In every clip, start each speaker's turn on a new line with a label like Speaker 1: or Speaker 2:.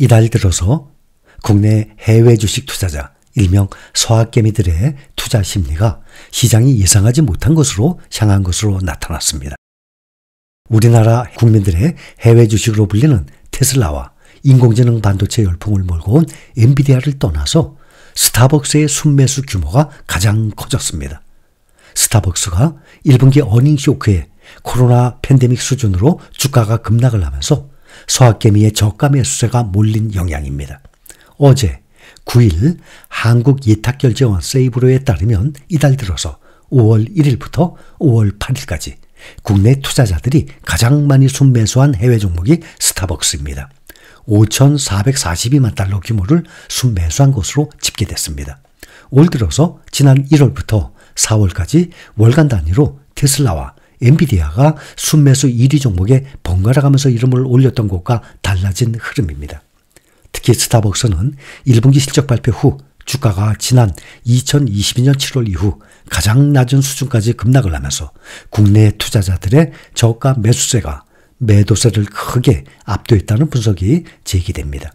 Speaker 1: 이달 들어서 국내 해외 주식 투자자, 일명 소아개미들의 투자 심리가 시장이 예상하지 못한 것으로 향한 것으로 나타났습니다. 우리나라 국민들의 해외 주식으로 불리는 테슬라와 인공지능 반도체 열풍을 몰고 온 엔비디아를 떠나서 스타벅스의 순매수 규모가 가장 커졌습니다. 스타벅스가 1분기 어닝쇼크에 코로나 팬데믹 수준으로 주가가 급락을 하면서 소아개미의 저감의 수세가 몰린 영향입니다. 어제 9일 한국예탁결제원 세이브로에 따르면 이달 들어서 5월 1일부터 5월 8일까지 국내 투자자들이 가장 많이 순매수한 해외 종목이 스타벅스입니다. 5,442만 달러 규모를 순매수한 것으로 집계됐습니다. 올 들어서 지난 1월부터 4월까지 월간 단위로 테슬라와 엔비디아가 순매수 1위 종목에 번갈아가면서 이름을 올렸던 것과 달라진 흐름입니다. 특히 스타벅스는 1분기 실적 발표 후 주가가 지난 2022년 7월 이후 가장 낮은 수준까지 급락을 하면서 국내 투자자들의 저가 매수세가 매도세를 크게 압도했다는 분석이 제기됩니다.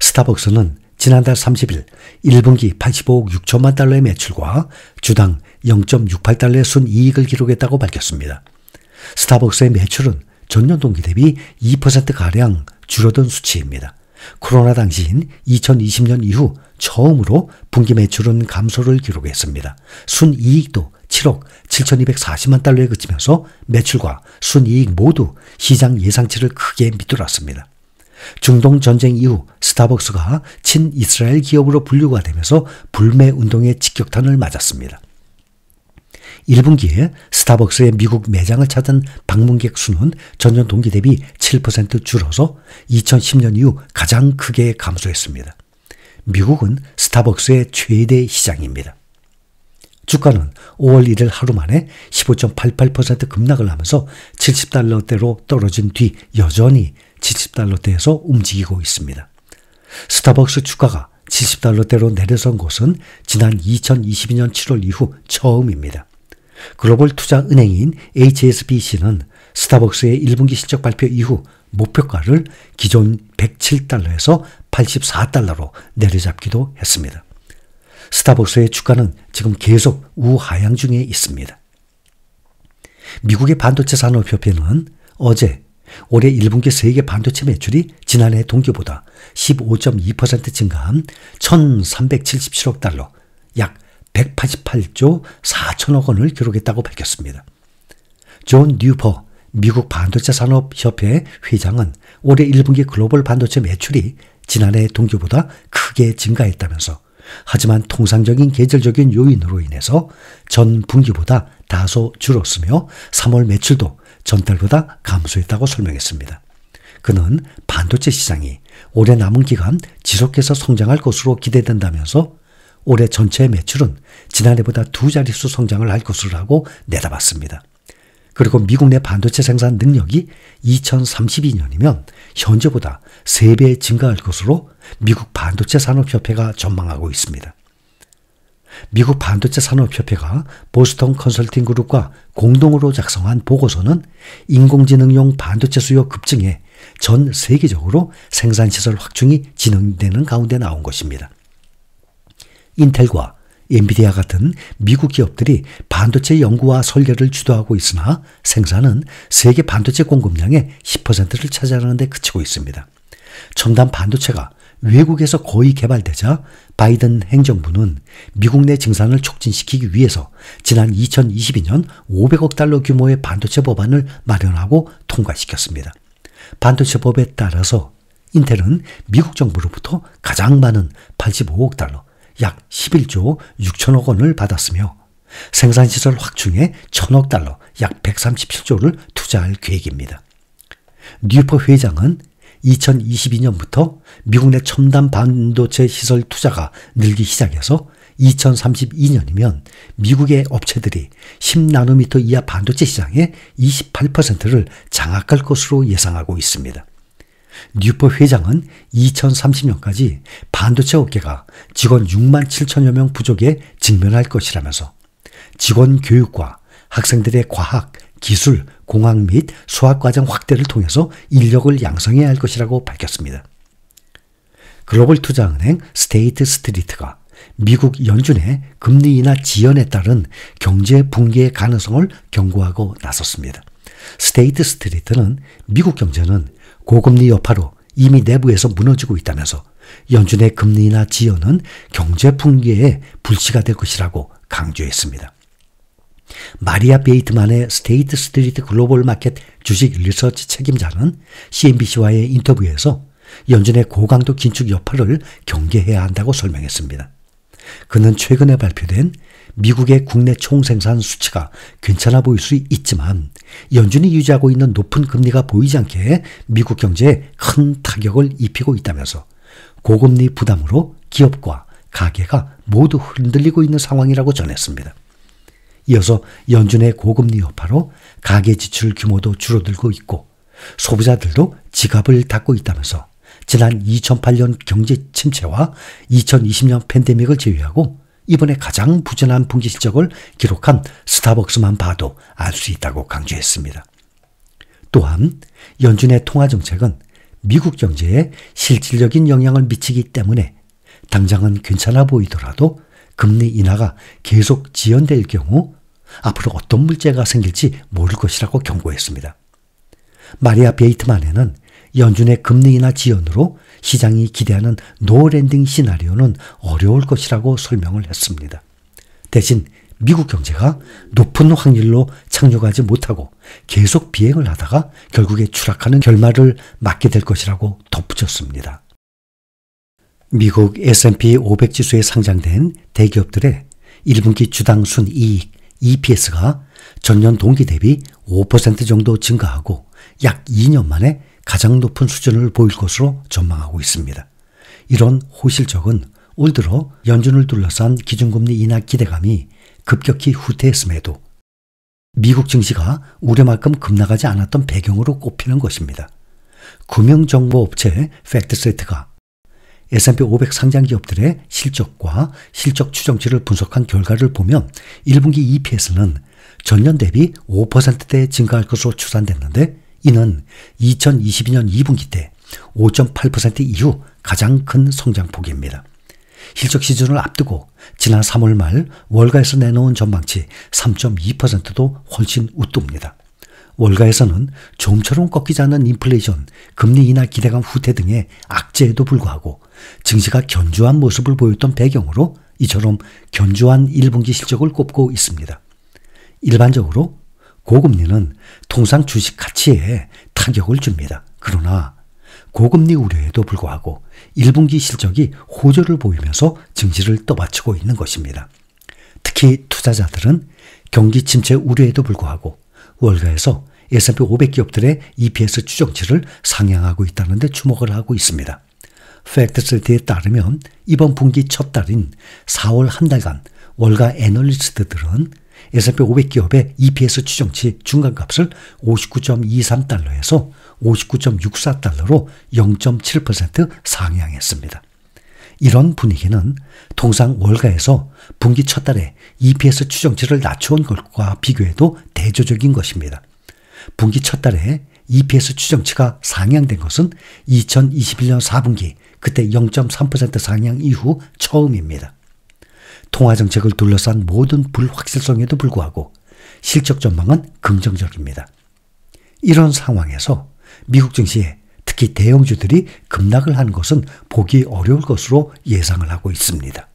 Speaker 1: 스타벅스는 지난달 30일 1분기 85억 6천만 달러의 매출과 주당 0.68달러의 순이익을 기록했다고 밝혔습니다. 스타벅스의 매출은 전년 동기 대비 2%가량 줄어든 수치입니다. 코로나 당시인 2020년 이후 처음으로 분기 매출은 감소를 기록했습니다. 순이익도 7억 7,240만 달러에 그치면서 매출과 순이익 모두 시장 예상치를 크게 밑돌았습니다. 중동 전쟁 이후 스타벅스가 친이스라엘 기업으로 분류가 되면서 불매 운동의 직격탄을 맞았습니다. 1분기에 스타벅스의 미국 매장을 찾은 방문객 수는 전년 동기 대비 7% 줄어서 2010년 이후 가장 크게 감소했습니다. 미국은 스타벅스의 최대 시장입니다. 주가는 5월 1일 하루 만에 15.88% 급락을 하면서 70달러대로 떨어진 뒤 여전히 70달러대에서 움직이고 있습니다. 스타벅스 주가가 70달러대로 내려선 곳은 지난 2022년 7월 이후 처음입니다. 글로벌 투자 은행인 HSBC는 스타벅스의 1분기 실적 발표 이후 목표가를 기존 107달러에서 84달러로 내려잡기도 했습니다. 스타벅스의 주가는 지금 계속 우하향 중에 있습니다. 미국의 반도체 산업협회는 어제 올해 1분기 세계 반도체 매출이 지난해 동기보다 15.2% 증가한 1,377억 달러, 약 188조 4천억 원을 기록했다고 밝혔습니다. 존 뉴퍼 미국 반도체 산업협회 회장은 올해 1분기 글로벌 반도체 매출이 지난해 동기보다 크게 증가했다면서 하지만 통상적인 계절적인 요인으로 인해서 전 분기보다 다소 줄었으며 3월 매출도 전달보다 감소했다고 설명했습니다. 그는 반도체 시장이 올해 남은 기간 지속해서 성장할 것으로 기대된다면서 올해 전체 매출은 지난해보다 두 자릿수 성장을 할 것으로라고 내다봤습니다. 그리고 미국 내 반도체 생산 능력이 2032년이면 현재보다 3배 증가할 것으로 미국 반도체 산업협회가 전망하고 있습니다. 미국 반도체 산업협회가 보스턴 컨설팅 그룹과 공동으로 작성한 보고서는 인공지능용 반도체 수요 급증에 전 세계적으로 생산시설 확충이 진행되는 가운데 나온 것입니다. 인텔과 엔비디아 같은 미국 기업들이 반도체 연구와 설계를 주도하고 있으나 생산은 세계 반도체 공급량의 10%를 차지하는 데 그치고 있습니다. 첨단 반도체가 외국에서 거의 개발되자 바이든 행정부는 미국 내 증산을 촉진시키기 위해서 지난 2022년 500억 달러 규모의 반도체 법안을 마련하고 통과시켰습니다. 반도체 법에 따라서 인텔은 미국 정부로부터 가장 많은 85억 달러, 약 11조 6천억 원을 받았으며 생산시설 확충에 1천억 달러 약 137조를 투자할 계획입니다. 뉴퍼 회장은 2022년부터 미국 내 첨단 반도체 시설 투자가 늘기 시작해서 2032년이면 미국의 업체들이 10나노미터 이하 반도체 시장의 28%를 장악할 것으로 예상하고 있습니다. 뉴포 회장은 2030년까지 반도체 업계가 직원 6만 7천여 명 부족에 직면할 것이라면서 직원 교육과 학생들의 과학, 기술, 공학 및 수학과정 확대를 통해서 인력을 양성해야 할 것이라고 밝혔습니다. 글로벌 투자은행 스테이트 스트리트가 미국 연준의 금리 인하 지연에 따른 경제 붕괴의 가능성을 경고하고 나섰습니다. 스테이트 스트리트는 미국 경제는 고금리 여파로 이미 내부에서 무너지고 있다면서 연준의 금리나 지연은 경제 붕괴에 불씨가 될 것이라고 강조했습니다. 마리아 베이트만의 스테이트 스트리트 글로벌 마켓 주식 리서치 책임자는 CNBC와의 인터뷰에서 연준의 고강도 긴축 여파를 경계해야 한다고 설명했습니다. 그는 최근에 발표된 미국의 국내 총생산 수치가 괜찮아 보일 수 있지만 연준이 유지하고 있는 높은 금리가 보이지 않게 미국 경제에 큰 타격을 입히고 있다면서 고금리 부담으로 기업과 가계가 모두 흔들리고 있는 상황이라고 전했습니다. 이어서 연준의 고금리 여파로 가계 지출 규모도 줄어들고 있고 소비자들도 지갑을 닫고 있다면서 지난 2008년 경제 침체와 2020년 팬데믹을 제외하고 이번에 가장 부진한 분기 실적을 기록한 스타벅스만 봐도 알 수 있다고 강조했습니다. 또한 연준의 통화 정책은 미국 경제에 실질적인 영향을 미치기 때문에 당장은 괜찮아 보이더라도 금리 인하가 계속 지연될 경우 앞으로 어떤 문제가 생길지 모를 것이라고 경고했습니다. 마리아 베이트만에는 연준의 금리 인하 지연으로 시장이 기대하는 노랜딩 시나리오는 어려울 것이라고 설명을 했습니다. 대신 미국 경제가 높은 확률로 착륙하지 못하고 계속 비행을 하다가 결국에 추락하는 결말을 맞게 될 것이라고 덧붙였습니다. 미국 S&P 500 지수에 상장된 대기업들의 1분기 주당 순이익 EPS가 전년 동기 대비 5% 정도 증가하고 약 2년 만에 가장 높은 수준을 보일 것으로 전망하고 있습니다. 이런 호실적은 올 들어 연준을 둘러싼 기준금리 인하 기대감이 급격히 후퇴했음에도 미국 증시가 우려만큼 급락하지 않았던 배경으로 꼽히는 것입니다. 금융정보업체 팩트세트가 S&P 500 상장 기업들의 실적과 실적 추정치를 분석한 결과를 보면 1분기 EPS는 전년 대비 5%대 증가할 것으로 추산됐는데 이는 2022년 2분기 때 5.8% 이후 가장 큰 성장폭입니다. 실적 시즌을 앞두고 지난 3월 말 월가에서 내놓은 전망치 3.2%도 훨씬 웃돕니다. 월가에서는 좀처럼 꺾이지 않는 인플레이션, 금리 인하 기대감 후퇴 등의 악재에도 불구하고 증시가 견조한 모습을 보였던 배경으로 이처럼 견조한 1분기 실적을 꼽고 있습니다. 일반적으로 고금리는 통상 주식 가치에 타격을 줍니다. 그러나 고금리 우려에도 불구하고 1분기 실적이 호조를 보이면서 증시를 떠받치고 있는 것입니다. 특히 투자자들은 경기 침체 우려에도 불구하고 월가에서 S&P 500 기업들의 EPS 추정치를 상향하고 있다는 데 주목을 하고 있습니다. 팩트스에 따르면 이번 분기 첫 달인 4월 한 달간 월가 애널리스트들은 S&P 500 기업의 EPS 추정치 중간값을 59.23달러에서 59.64달러로 0.7% 상향했습니다. 이런 분위기는 통상 월가에서 분기 첫 달에 EPS 추정치를 낮춰온 것과 비교해도 대조적인 것입니다. 분기 첫 달에 EPS 추정치가 상향된 것은 2021년 4분기 그때 0.3% 상향 이후 처음입니다. 통화 정책을 둘러싼 모든 불확실성에도 불구하고 실적 전망은 긍정적입니다. 이런 상황에서 미국 증시에 특히 대형주들이 급락을 하 것은 보기 어려울 것으로 예상을 하고 있습니다.